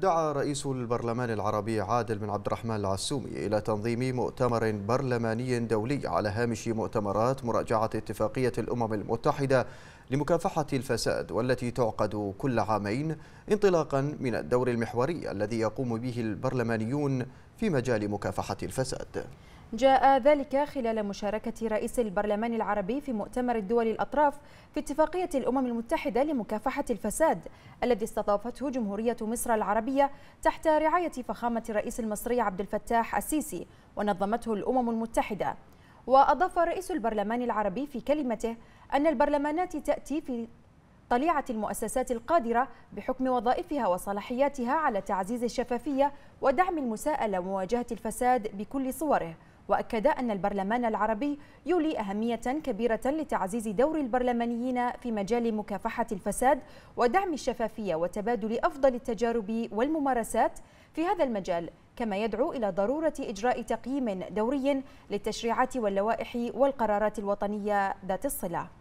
دعا رئيس البرلمان العربي عادل بن عبد الرحمن العسومي إلى تنظيم مؤتمر برلماني دولي على هامش مؤتمرات مراجعة اتفاقية الأمم المتحدة لمكافحة الفساد والتي تعقد كل عامين انطلاقا من الدور المحوري الذي يقوم به البرلمانيون في مجال مكافحة الفساد جاء ذلك خلال مشاركة رئيس البرلمان العربي في مؤتمر الدول الأطراف في اتفاقية الأمم المتحدة لمكافحة الفساد الذي استضافته جمهورية مصر العربية تحت رعاية فخامة الرئيس المصري عبد الفتاح السيسي ونظمته الأمم المتحدة وأضاف رئيس البرلمان العربي في كلمته أن البرلمانات تأتي في طليعة المؤسسات القادرة بحكم وظائفها وصلاحياتها على تعزيز الشفافية ودعم المساءلة ومواجهة الفساد بكل صوره وأكد أن البرلمان العربي يولي أهمية كبيرة لتعزيز دور البرلمانيين في مجال مكافحة الفساد ودعم الشفافية وتبادل أفضل التجارب والممارسات في هذا المجال كما يدعو إلى ضرورة إجراء تقييم دوري للتشريعات واللوائح والقرارات الوطنية ذات الصلة